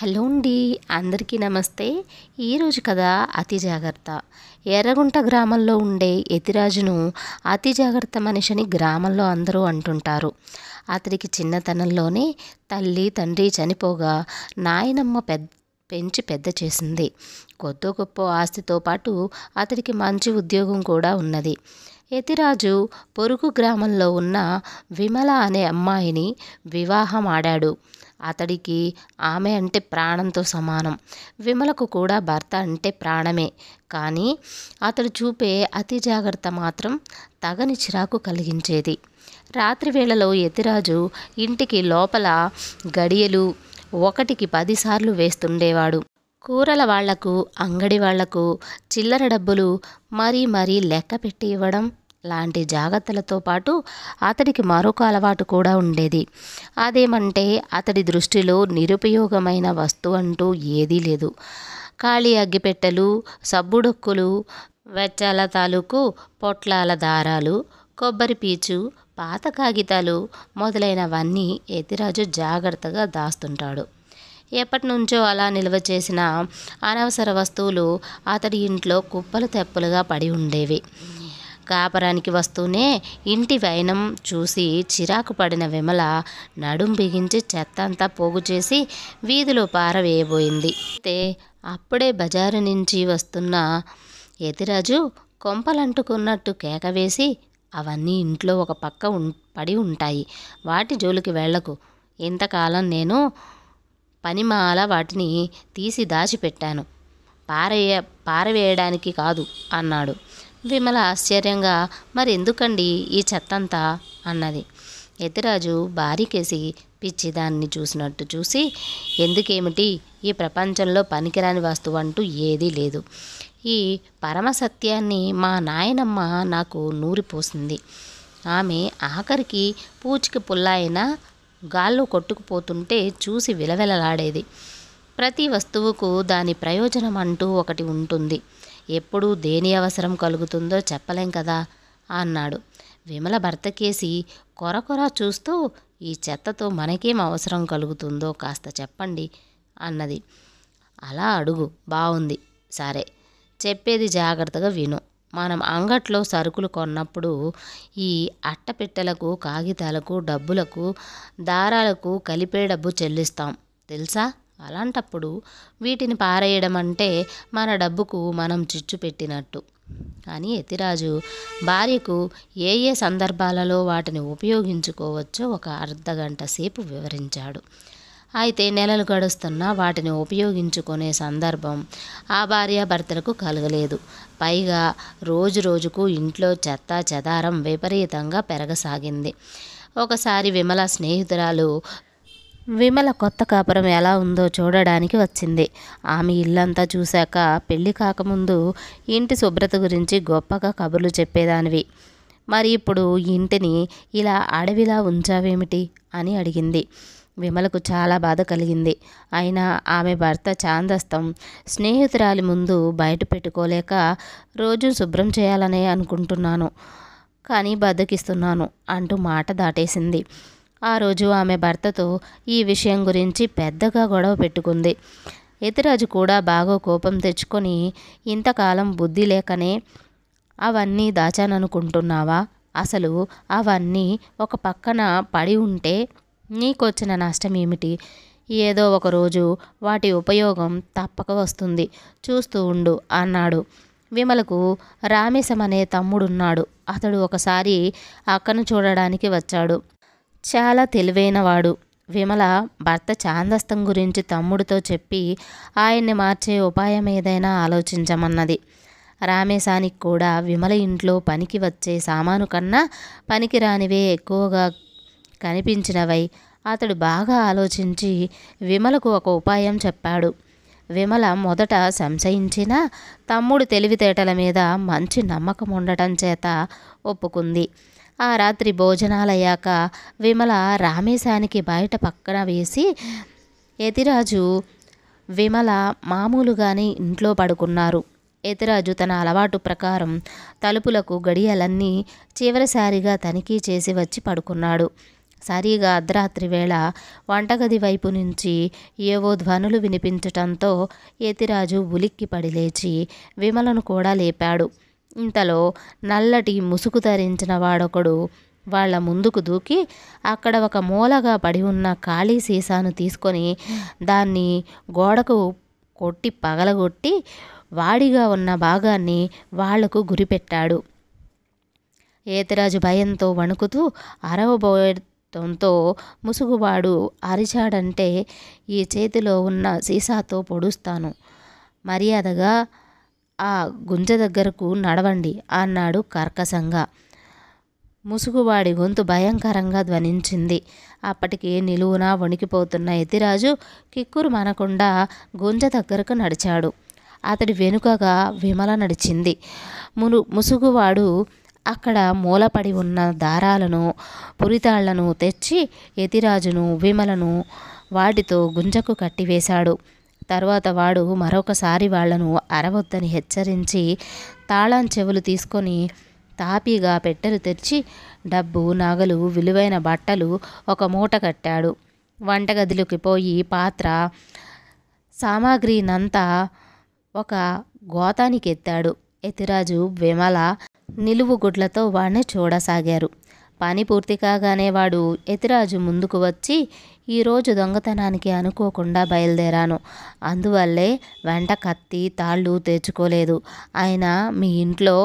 hello అండి అందరికీ నమస్తే ఈరోజు కదా అతి జాగ్రత్త ఎర్రగుంట గ్రామంలో ఉండే యతిరాజును అతి జాగ్రత్త మనిషిని గ్రామంలో అందరూ అంటుంటారు అతడికి చిన్నతనంలోనే తల్లి తండ్రి చనిపోగా నాయనమ్మ పెద్ద పెంచి పెద్ద చేసింది కొత్త గొప్ప ఆస్తితో పాటు అతడికి మంచి ఉద్యోగం కూడా ఉన్నది యతిరాజు పొరుగు గ్రామంలో ఉన్న విమల అనే అమ్మాయిని వివాహం ఆడాడు అతడికి ఆమె అంటే ప్రాణంతో సమానం విమలకు కూడా భర్త అంటే ప్రాణమే కానీ అతడు చూపే అతి జాగ్రత్త మాత్రం తగని చిరాకు కలిగించేది రాత్రి వేళలో యతిరాజు ఇంటికి లోపల గడియలు ఒకటికి పదిసార్లు వేస్తుండేవాడు కూరల వాళ్లకు అంగడి వాళ్లకు చిల్లర డబ్బులు మరీ మరీ లెక్క పెట్టి ఇవ్వడం లాంటి జాగ్రత్తలతో పాటు అతడికి మరొక అలవాటు కూడా ఉండేది అదేమంటే అతడి దృష్టిలో నిరుపయోగమైన వస్తువు అంటూ ఏదీ లేదు ఖాళీ అగ్గిపెట్టెలు సబ్బుడొక్కులు వెచ్చాల తాలూకు పొట్లాల దారాలు కొబ్బరి పీచు పాత కాగితాలు మొదలైనవన్నీ ఎతిరాజు జాగ్రత్తగా దాస్తుంటాడు ఎప్పటి నుంచో అలా నిల్వ చేసిన అనవసర వస్తువులు అతడి ఇంట్లో కుప్పలు తెప్పలుగా పడి ఉండేవి కాపరానికి వస్తూనే ఇంటి వైనం చూసి చిరాకు పడిన విమల నడుం బిగించి చెత్త అంతా పోగు చేసి వీధిలో పారవేయబోయింది అయితే అప్పుడే బజారు నుంచి వస్తున్న యతిరాజు కొంపలంటుకున్నట్టు కేక వేసి అవన్నీ ఇంట్లో ఒక పక్క పడి ఉంటాయి వాటి జోలికి వెళ్లకు ఇంతకాలం నేను పనిమాల వాటిని తీసి దాచిపెట్టాను పారయ్య పారవేయడానికి కాదు అన్నాడు విమల ఆశ్చర్యంగా మరెందుకండి ఈ చెత్తంతా అన్నది యతిరాజు బారికేసి దాన్ని చూసినట్టు చూసి ఎందుకేమిటి ఈ ప్రపంచంలో పనికిరాని వస్తువు అంటూ ఏదీ లేదు ఈ పరమసత్యాన్ని మా నాయనమ్మ నాకు నూరిపోసింది ఆమె ఆఖరికి పూచికి పుల్ల అయినా గాల్లో కొట్టుకుపోతుంటే చూసి విలవిలలాడేది ప్రతి వస్తువుకు దాని ప్రయోజనం అంటూ ఒకటి ఉంటుంది ఎప్పుడు దేని అవసరం కలుగుతుందో చెప్పలేం కదా అన్నాడు విమల భర్తకేసి కొరకొర చూస్తూ ఈ చెత్తతో మనకేం అవసరం కలుగుతుందో కాస్త చెప్పండి అన్నది అలా అడుగు బాగుంది సరే చెప్పేది జాగ్రత్తగా విను మనం అంగట్లో సరుకులు కొన్నప్పుడు ఈ అట్టపెట్టెలకు కాగితాలకు డబ్బులకు దారాలకు కలిపే డబ్బు చెల్లిస్తాం తెలుసా అలాంటప్పుడు వీటిని పారేయడం అంటే మన డబ్బుకు మనం చిచ్చు పెట్టినట్టు కానీ యతిరాజు భార్యకు ఏ ఏ సందర్భాలలో వాటిని ఉపయోగించుకోవచ్చో ఒక అర్ధగంట సేపు వివరించాడు అయితే నెలలు గడుస్తున్నా వాటిని ఉపయోగించుకునే సందర్భం ఆ భార్యాభర్తలకు కలగలేదు పైగా రోజు రోజుకు ఇంట్లో చెత్త చెదారం విపరీతంగా పెరగసాగింది ఒకసారి విమల స్నేహితురాలు విమల కొత్త కాపురం ఎలా ఉందో చూడడానికి వచ్చింది ఆమె ఇల్లంతా చూశాక పెళ్లి కాకముందు ఇంటి శుభ్రత గురించి గొప్పగా కబుర్లు చెప్పేదానివి మరి ఇప్పుడు ఇంటిని ఇలా అడవిలా ఉంచావేమిటి అని అడిగింది విమలకు చాలా బాధ కలిగింది అయినా ఆమె భర్త చాందస్తం స్నేహితురాలి ముందు బయట పెట్టుకోలేక రోజు శుభ్రం చేయాలనే అనుకుంటున్నాను కానీ బద్దకిస్తున్నాను అంటూ మాట దాటేసింది ఆ రోజు ఆమె భర్తతో ఈ విషయం గురించి పెద్దగా గొడవ పెట్టుకుంది యతిరాజు కూడా బాగా కోపం తెచ్చుకొని ఇంతకాలం బుద్ధి లేకనే అవన్నీ దాచాననుకుంటున్నావా అసలు అవన్నీ ఒక పక్కన పడి ఉంటే నీకొచ్చిన నష్టం ఏమిటి ఏదో ఒకరోజు వాటి ఉపయోగం తప్పక వస్తుంది చూస్తూ ఉండు అన్నాడు విమలకు రామేశం అనే తమ్ముడున్నాడు అతడు ఒకసారి అక్కను చూడడానికి వచ్చాడు చాలా తెలివైనవాడు విమల భర్త చాందస్తం గురించి తమ్ముడితో చెప్పి ఆయన్ని మార్చే ఉపాయం ఏదైనా ఆలోచించమన్నది రామేశానికి కూడా విమల ఇంట్లో పనికి వచ్చే సామాను కన్నా పనికి రానివే ఎక్కువగా కనిపించినవై అతడు బాగా ఆలోచించి విమలకు ఒక ఉపాయం చెప్పాడు విమల మొదట సంశయించినా తమ్ముడు తెలివితేటల మీద మంచి నమ్మకం ఉండటం చేత ఒప్పుకుంది ఆ రాత్రి భోజనాలయ్యాక విమల రామేశానికి బయట పక్కన వేసి యతిరాజు విమల మామూలుగానే ఇంట్లో పడుకున్నారు యతిరాజు తన అలవాటు ప్రకారం తలుపులకు గడియలన్నీ చివరిసారిగా తనిఖీ చేసి వచ్చి పడుకున్నాడు సరిగా అర్ధరాత్రి వేళ వంటగది వైపు నుంచి ఏవో ధ్వనులు వినిపించటంతో యతిరాజు ఉలిక్కి లేచి విమలను కూడా లేపాడు ఇంతలో నల్లటి ముసుగు ధరించిన వాడొకడు వాళ్ళ ముందుకు దూకి అక్కడ ఒక మూలగా పడి ఉన్న ఖాళీ సీసాను తీసుకొని దాన్ని గోడకు కొట్టి పగలగొట్టి వాడిగా ఉన్న భాగాన్ని వాళ్లకు గురిపెట్టాడు ఏతిరాజు భయంతో వణుకుతూ అరవబోయడంతో ముసుగువాడు అరిచాడంటే ఈ చేతిలో ఉన్న సీసాతో పొడుస్తాను మర్యాదగా ఆ గుంజ దగ్గరకు నడవండి అన్నాడు కర్కశంగా ముసుగువాడి గొంతు భయంకరంగా ధ్వనించింది అప్పటికే నిలువున వణికిపోతున్న ఎతిరాజు కిక్కురు మనకుండా గుంజ దగ్గరకు నడిచాడు అతడి వెనుకగా విమల నడిచింది మును ముసుగువాడు అక్కడ మూలపడి ఉన్న దారాలను పురితాళ్లను తెచ్చి ఎతిరాజును విమలను వాటితో గుంజకు కట్టివేశాడు తర్వాత వాడు మరొకసారి వాళ్లను అరవొద్దని హెచ్చరించి తాళం చెవులు తీసుకొని తాపీగా పెట్టెలు తెరిచి డబ్బు నగలు విలువైన బట్టలు ఒక మూట కట్టాడు వంటగదిలోకి పోయి పాత్ర సామాగ్రినంతా ఒక గోతానికి ఎత్తాడు ఎతిరాజు విమల నిలువుగుడ్లతో వాడిని చూడసాగారు పని పూర్తి కాగానే వాడు యతిరాజు ముందుకు వచ్చి ఈరోజు దొంగతనానికి అనుకోకుండా బయలుదేరాను అందువల్లే వెంట కత్తి తాళ్ళు తెచ్చుకోలేదు ఆయన మీ ఇంట్లో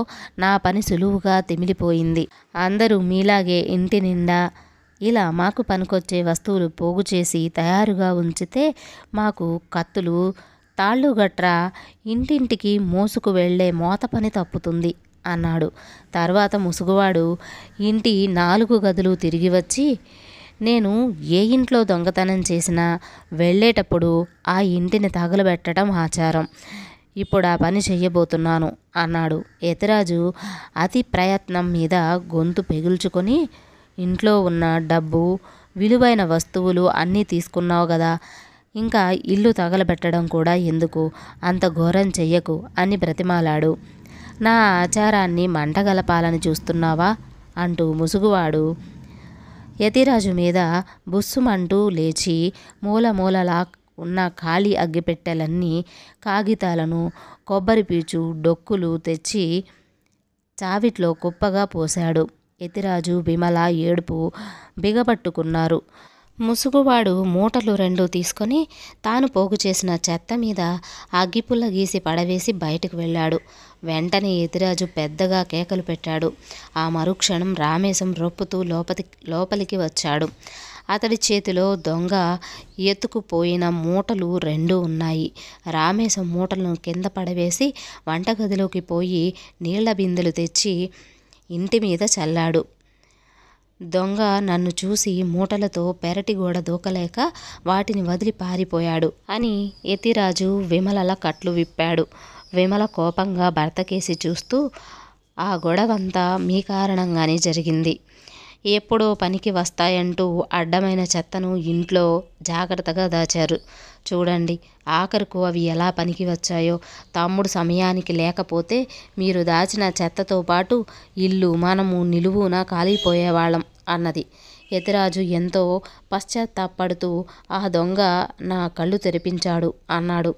నా పని సులువుగా తిమిలిపోయింది అందరూ మీలాగే ఇంటి నిండా ఇలా మాకు పనికొచ్చే వస్తువులు పోగు చేసి తయారుగా ఉంచితే మాకు కత్తులు తాళ్ళు గట్రా ఇంటింటికి మోసుకు వెళ్లే మోత పని తప్పుతుంది అన్నాడు తర్వాత ముసుగువాడు ఇంటి నాలుగు గదులు తిరిగి వచ్చి నేను ఏ ఇంట్లో దొంగతనం చేసినా వెళ్ళేటప్పుడు ఆ ఇంటిని తగలబెట్టడం ఆచారం ఇప్పుడు ఆ పని చెయ్యబోతున్నాను అన్నాడు యతిరాజు అతి ప్రయత్నం మీద గొంతు పెగుల్చుకొని ఇంట్లో ఉన్న డబ్బు విలువైన వస్తువులు అన్నీ తీసుకున్నావు కదా ఇంకా ఇల్లు తగలబెట్టడం కూడా ఎందుకు అంత ఘోరం చెయ్యకు అని బ్రతిమాలాడు నా ఆచారాన్ని మంటగలపాలని చూస్తున్నావా అంటూ ముసుగువాడు యతిరాజు మీద బుస్సుమంటూ లేచి మూల మూలలా ఉన్న ఖాళీ అగ్గిపెట్టెలన్నీ కాగితాలను కొబ్బరి పీచు డొక్కులు తెచ్చి చావిట్లో కుప్పగా పోశాడు యతిరాజు బిమల ఏడుపు బిగపట్టుకున్నారు ముసుగువాడు మూటలు రెండు తీసుకొని తాను పోగు చేసిన చెత్త మీద అగ్గిపుల్ల గీసి పడవేసి బయటకు వెళ్ళాడు వెంటనే ఎదిరాజు పెద్దగా కేకలు పెట్టాడు ఆ మరుక్షణం రామేశం రొప్పుతూ లోపలి లోపలికి వచ్చాడు అతడి చేతిలో దొంగ ఎత్తుకుపోయిన మూటలు రెండు ఉన్నాయి రామేశం మూటలను కింద పడవేసి వంటగదిలోకి పోయి నీళ్ల బిందెలు తెచ్చి ఇంటి మీద చల్లాడు దొంగ నన్ను చూసి మూటలతో పెరటి గోడ దూకలేక వాటిని వదిలి పారిపోయాడు అని యతిరాజు విమలల కట్లు విప్పాడు విమల కోపంగా భర్తకేసి చూస్తూ ఆ గొడవంతా మీ కారణంగానే జరిగింది ఎప్పుడో పనికి వస్తాయంటూ అడ్డమైన చెత్తను ఇంట్లో జాగ్రత్తగా దాచారు చూడండి ఆఖరుకు అవి ఎలా పనికి వచ్చాయో తమ్ముడు సమయానికి లేకపోతే మీరు దాచిన చెత్తతో పాటు ఇల్లు మనము నిలువున కాలిపోయేవాళ్ళం అన్నది యతిరాజు ఎంతో పశ్చాత్తాపడుతూ ఆ దొంగ నా కళ్ళు తెరిపించాడు అన్నాడు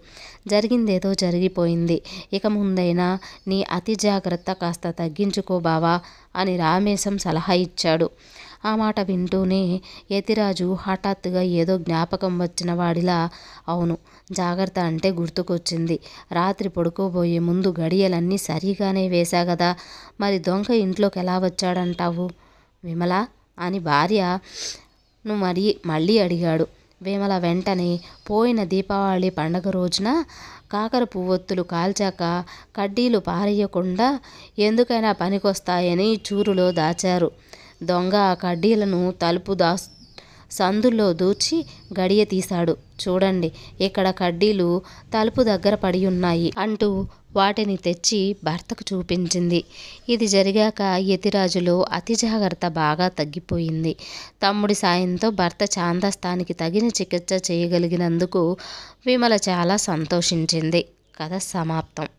జరిగిందేదో జరిగిపోయింది ఇక ముందైనా నీ అతి జాగ్రత్త కాస్త తగ్గించుకో బావా అని రామేశం సలహా ఇచ్చాడు ఆ మాట వింటూనే యతిరాజు హఠాత్తుగా ఏదో జ్ఞాపకం వచ్చిన వాడిలా అవును జాగ్రత్త అంటే గుర్తుకొచ్చింది రాత్రి పడుకోబోయే ముందు గడియలన్నీ సరిగానే వేశా కదా మరి దొంగ ఇంట్లోకి ఎలా వచ్చాడంటావు విమల అని భార్య ను మరి మళ్ళీ అడిగాడు విమల వెంటనే పోయిన దీపావళి పండగ రోజున కాకర పువ్వొత్తులు కాల్చాక కడ్డీలు పారేయకుండా ఎందుకైనా పనికొస్తాయని చూరులో దాచారు దొంగ ఆ కడ్డీలను తలుపు దాస్ సందుల్లో దూచి గడియ తీశాడు చూడండి ఇక్కడ కడ్డీలు తలుపు దగ్గర పడి ఉన్నాయి అంటూ వాటిని తెచ్చి భర్తకు చూపించింది ఇది జరిగాక యతిరాజులో అతి జాగ్రత్త బాగా తగ్గిపోయింది తమ్ముడి సాయంతో భర్త చాందస్థానికి తగిన చికిత్స చేయగలిగినందుకు విమల చాలా సంతోషించింది కథ సమాప్తం